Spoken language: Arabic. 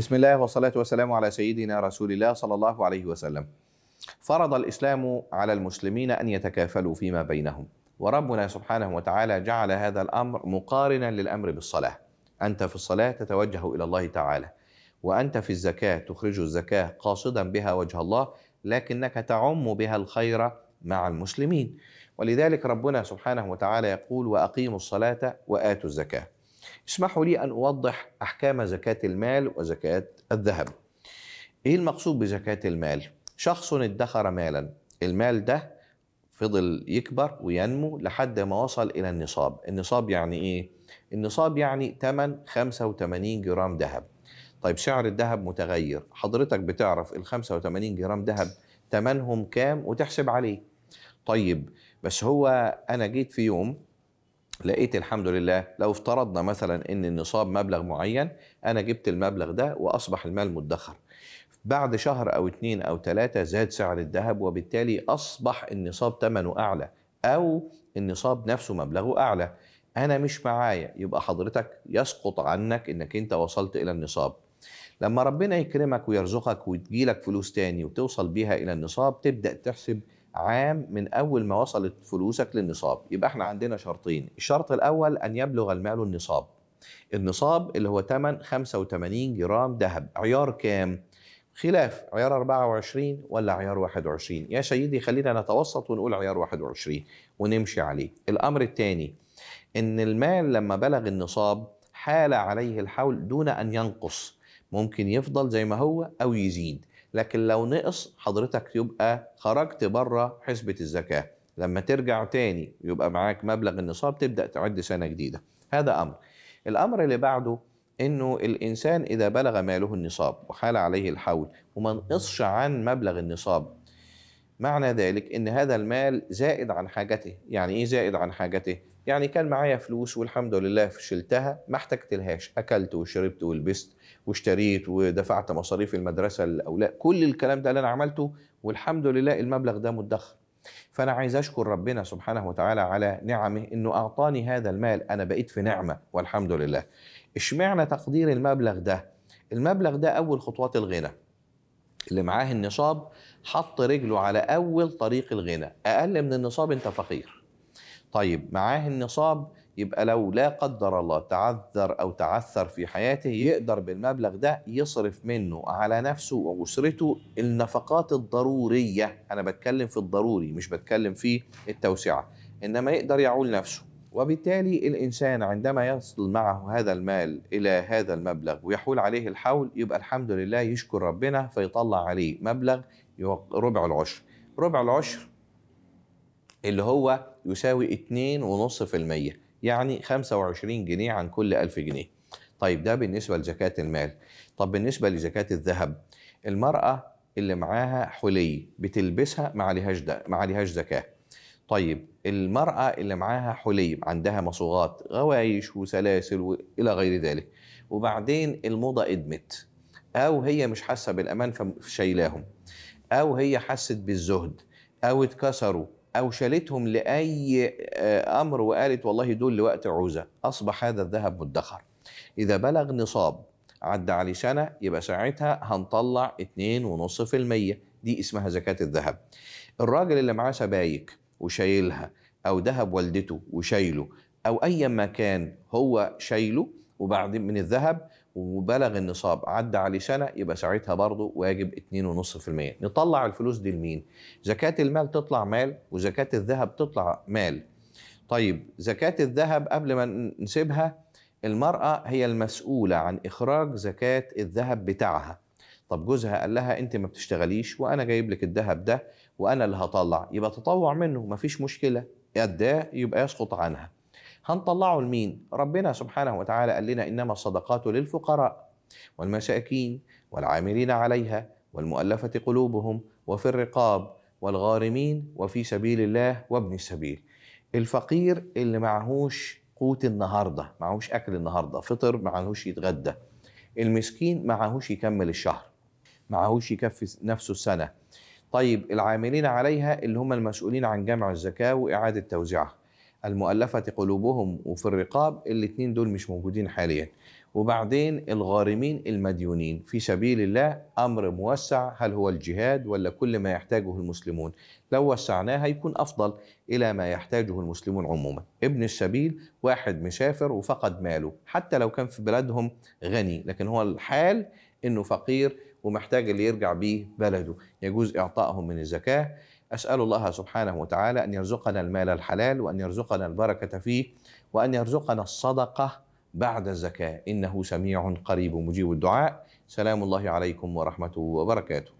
بسم الله والصلاة والسلام على سيدنا رسول الله صلى الله عليه وسلم. فرض الإسلام على المسلمين أن يتكافلوا فيما بينهم، وربنا سبحانه وتعالى جعل هذا الأمر مقارنا للأمر بالصلاة. أنت في الصلاة تتوجه إلى الله تعالى، وأنت في الزكاة تخرج الزكاة قاصدا بها وجه الله، لكنك تعم بها الخير مع المسلمين. ولذلك ربنا سبحانه وتعالى يقول: وأقيموا الصلاة وآتوا الزكاة. اسمحوا لي أن أوضح أحكام زكاة المال وزكاة الذهب إيه المقصود بزكاة المال؟ شخص ادخر مالا المال ده فضل يكبر وينمو لحد ما وصل إلى النصاب النصاب يعني إيه؟ النصاب يعني تمن 85 جرام ذهب طيب سعر الذهب متغير حضرتك بتعرف ال 85 جرام ذهب تمنهم كام وتحسب عليه طيب بس هو أنا جيت في يوم لقيت الحمد لله لو افترضنا مثلا ان النصاب مبلغ معين انا جبت المبلغ ده واصبح المال مدخر بعد شهر او اتنين او تلاتة زاد سعر الذهب وبالتالي اصبح النصاب ثمنه اعلى او النصاب نفسه مبلغه اعلى انا مش معايا يبقى حضرتك يسقط عنك انك انت وصلت الى النصاب لما ربنا يكرمك ويرزقك وتجيلك فلوس تاني وتوصل بيها الى النصاب تبدا تحسب عام من اول ما وصلت فلوسك للنصاب يبقى احنا عندنا شرطين الشرط الاول ان يبلغ المال النصاب النصاب اللي هو ثمن 85 جرام ذهب عيار كام خلاف عيار 24 ولا عيار 21 يا سيدي خلينا نتوسط ونقول عيار 21 ونمشي عليه الامر الثاني ان المال لما بلغ النصاب حال عليه الحول دون ان ينقص ممكن يفضل زي ما هو او يزيد لكن لو نقص حضرتك يبقى خرجت بره حسبة الزكاة لما ترجع تاني يبقى معاك مبلغ النصاب تبدأ تعد سنة جديدة هذا أمر الأمر اللي بعده انه الانسان اذا بلغ ماله النصاب وحال عليه الحول وما نقصش عن مبلغ النصاب معنى ذلك ان هذا المال زائد عن حاجته يعني ايه زائد عن حاجته يعني كان معايا فلوس والحمد لله فشلتها ما احتجتلهاش اكلت وشربت ولبست واشتريت ودفعت مصاريف المدرسه للاولاد كل الكلام ده اللي انا عملته والحمد لله المبلغ ده مدخر فانا عايز اشكر ربنا سبحانه وتعالى على نعمه انه اعطاني هذا المال انا بقيت في نعمه والحمد لله اشمعنى تقدير المبلغ ده المبلغ ده اول خطوات الغنى اللي معاه النصاب حط رجله على اول طريق الغنى اقل من النصاب انت فقير طيب معاه النصاب يبقى لو لا قدر الله تعذر أو تعثر في حياته يقدر بالمبلغ ده يصرف منه على نفسه وأسرته النفقات الضرورية أنا بتكلم في الضروري مش بتكلم في التوسعة إنما يقدر يعول نفسه وبالتالي الإنسان عندما يصل معه هذا المال إلى هذا المبلغ ويحول عليه الحول يبقى الحمد لله يشكر ربنا فيطلع عليه مبلغ ربع العشر ربع العشر اللي هو يساوي 2.5% يعني 25 جنيه عن كل 1000 جنيه طيب ده بالنسبة لزكاة المال طب بالنسبة لزكاة الذهب المرأة اللي معاها حلي بتلبسها ما عليهاش ما عليهاش زكاه طيب المرأة اللي معاها حلي عندها مصوغات غوايش وسلاسل وإلى غير ذلك وبعدين الموضة ادمت أو هي مش حاسة بالأمان فشايلاهم أو هي حست بالزهد أو اتكسروا أو شالتهم لأي آه، أمر وقالت والله دول لوقت عوزة أصبح هذا الذهب مدخر إذا بلغ نصاب عدى عليه سنة يبقى ساعتها هنطلع 2.5% دي اسمها زكاة الذهب الراجل اللي معاه سبايك وشايلها أو ذهب والدته وشايله أو أيا ما كان هو شايله وبعد من الذهب وبلغ النصاب عدى عليه سنه يبقى ساعتها برضه واجب 2.5% نطلع الفلوس دي لمين؟ زكاه المال تطلع مال وزكاه الذهب تطلع مال. طيب زكاه الذهب قبل ما نسيبها المراه هي المسؤوله عن اخراج زكاه الذهب بتاعها. طب جوزها قال لها انت ما بتشتغليش وانا جايب لك الذهب ده وانا اللي هطلع يبقى تطوع منه مفيش مشكله اداه يبقى يسقط عنها. هنطلعه لمين؟ ربنا سبحانه وتعالى قال لنا إنما الصدقات للفقراء والمساكين والعاملين عليها والمؤلفة قلوبهم وفي الرقاب والغارمين وفي سبيل الله وابن السبيل الفقير اللي معهوش قوت النهاردة معهوش أكل النهاردة فطر معهوش يتغدى المسكين معهوش يكمل الشهر معهوش يكفي نفسه السنة طيب العاملين عليها اللي هم المسؤولين عن جمع الزكاة وإعادة توزيعها المؤلفة قلوبهم وفي الرقاب الاثنين دول مش موجودين حاليا وبعدين الغارمين المديونين في سبيل الله أمر موسع هل هو الجهاد ولا كل ما يحتاجه المسلمون لو وسعناه هيكون أفضل إلى ما يحتاجه المسلمون عموما ابن السبيل واحد مسافر وفقد ماله حتى لو كان في بلدهم غني لكن هو الحال أنه فقير ومحتاج اللي يرجع بيه بلده يجوز إعطائهم من الزكاة أسأل الله سبحانه وتعالى أن يرزقنا المال الحلال وأن يرزقنا البركة فيه وأن يرزقنا الصدقة بعد الزكاة إنه سميع قريب مجيب الدعاء سلام الله عليكم ورحمته وبركاته